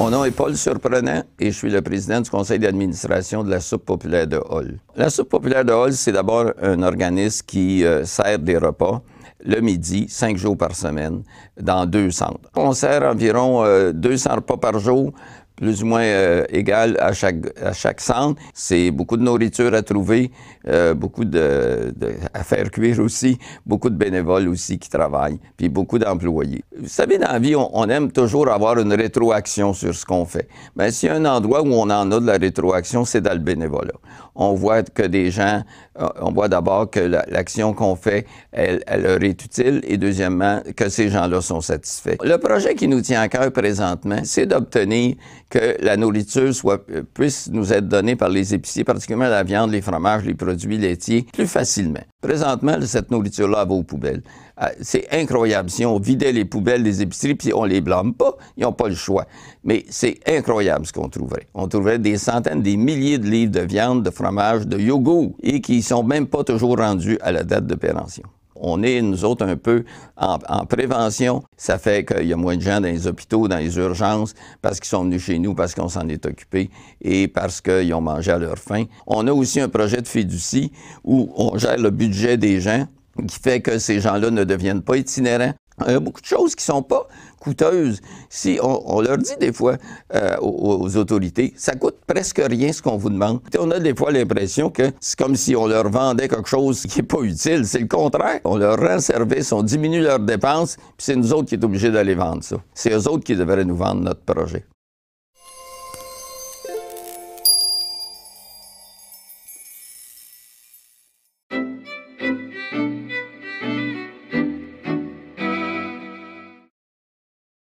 Mon nom est Paul Surprenant et je suis le président du conseil d'administration de la Soupe populaire de Hall. La Soupe populaire de Hall, c'est d'abord un organisme qui euh, sert des repas le midi, cinq jours par semaine, dans deux centres. On sert environ 200 euh, repas par jour plus ou moins euh, égal égale à chaque, à chaque centre. C'est beaucoup de nourriture à trouver, euh, beaucoup de, à faire cuire aussi, beaucoup de bénévoles aussi qui travaillent, puis beaucoup d'employés. Vous savez, dans la vie, on, aime toujours avoir une rétroaction sur ce qu'on fait. Mais ben, s'il y a un endroit où on en a de la rétroaction, c'est dans le bénévolat. On voit que des gens, euh, on voit d'abord que l'action qu'on fait, elle, elle leur est utile, et deuxièmement, que ces gens-là sont satisfaits. Le projet qui nous tient à cœur présentement, c'est d'obtenir que la nourriture soit, euh, puisse nous être donnée par les épiciers, particulièrement la viande, les fromages, les produits laitiers, plus facilement. Présentement, cette nourriture-là va aux poubelles. Ah, c'est incroyable. Si on vidait les poubelles des épiceries, puis on les blâme pas, ils n'ont pas le choix. Mais c'est incroyable ce qu'on trouverait. On trouverait des centaines, des milliers de livres de viande, de fromage, de yogourt, et qui ne sont même pas toujours rendus à la date de péremption on est, nous autres, un peu en, prévention. Ça fait qu'il y a moins de gens dans les hôpitaux, dans les urgences, parce qu'ils sont venus chez nous, parce qu'on s'en est occupé et parce qu'ils ont mangé à leur faim. On a aussi un projet de fiducie où on gère le budget des gens qui fait que ces gens-là ne deviennent pas itinérants, il y a beaucoup de choses qui sont pas coûteuses. Si on, leur dit des fois euh, aux, autorités, ça coûte presque rien ce qu'on vous demande. on a des fois l'impression que c'est comme si on leur vendait quelque chose qui n'est pas utile. C'est le contraire. On leur rend service, on diminue leurs dépenses, puis c'est nous autres qui sommes obligés d'aller vendre ça. C'est eux autres qui devraient nous vendre notre projet.